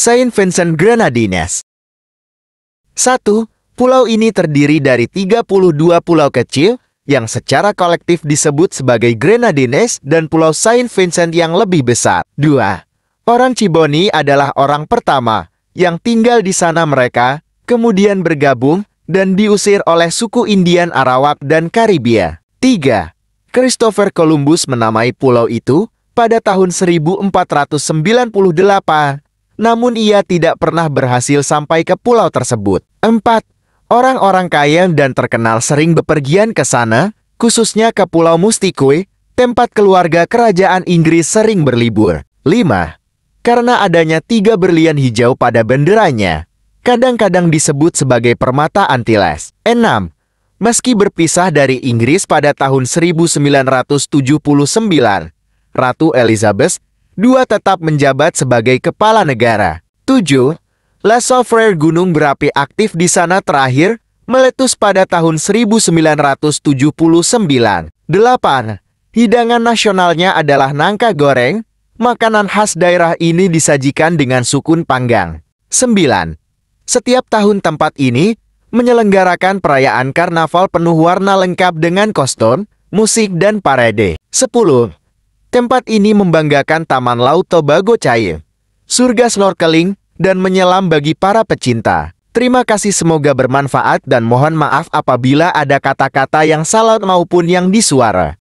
Saint Vincent Grenadines. 1. Pulau ini terdiri dari 32 pulau kecil yang secara kolektif disebut sebagai Grenadines dan Pulau Saint Vincent yang lebih besar. 2. Orang Ciboni adalah orang pertama yang tinggal di sana mereka, kemudian bergabung dan diusir oleh suku Indian Arawak dan Karibia. 3. Christopher Columbus menamai pulau itu pada tahun 1498 namun ia tidak pernah berhasil sampai ke pulau tersebut. 4. Orang-orang kaya dan terkenal sering bepergian ke sana, khususnya ke Pulau Mustikui, tempat keluarga kerajaan Inggris sering berlibur. 5. Karena adanya tiga berlian hijau pada benderanya, kadang-kadang disebut sebagai permata Antilles. 6. Meski berpisah dari Inggris pada tahun 1979, Ratu Elizabeth dua tetap menjabat sebagai kepala negara. 7. Lasover gunung berapi aktif di sana terakhir meletus pada tahun 1979. 8. Hidangan nasionalnya adalah nangka goreng. Makanan khas daerah ini disajikan dengan sukun panggang. 9. Setiap tahun tempat ini menyelenggarakan perayaan karnaval penuh warna lengkap dengan kostum, musik dan parade. 10. Tempat ini membanggakan Taman Laut Tobago Caye, surga snorkeling, dan menyelam bagi para pecinta. Terima kasih semoga bermanfaat dan mohon maaf apabila ada kata-kata yang salah maupun yang disuara.